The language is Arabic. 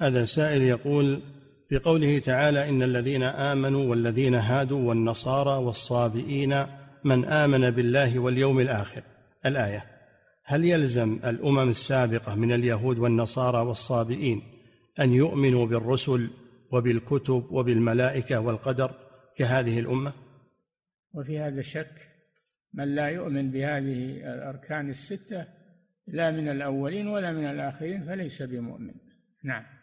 هذا سائل يقول في قوله تعالى إن الذين آمنوا والذين هادوا والنصارى والصابئين من آمن بالله واليوم الآخر الآية هل يلزم الأمم السابقة من اليهود والنصارى والصابئين أن يؤمنوا بالرسل وبالكتب وبالملائكة والقدر كهذه الأمة وفي هذا شك من لا يؤمن بهذه الأركان الستة لا من الأولين ولا من الآخرين فليس بمؤمن نعم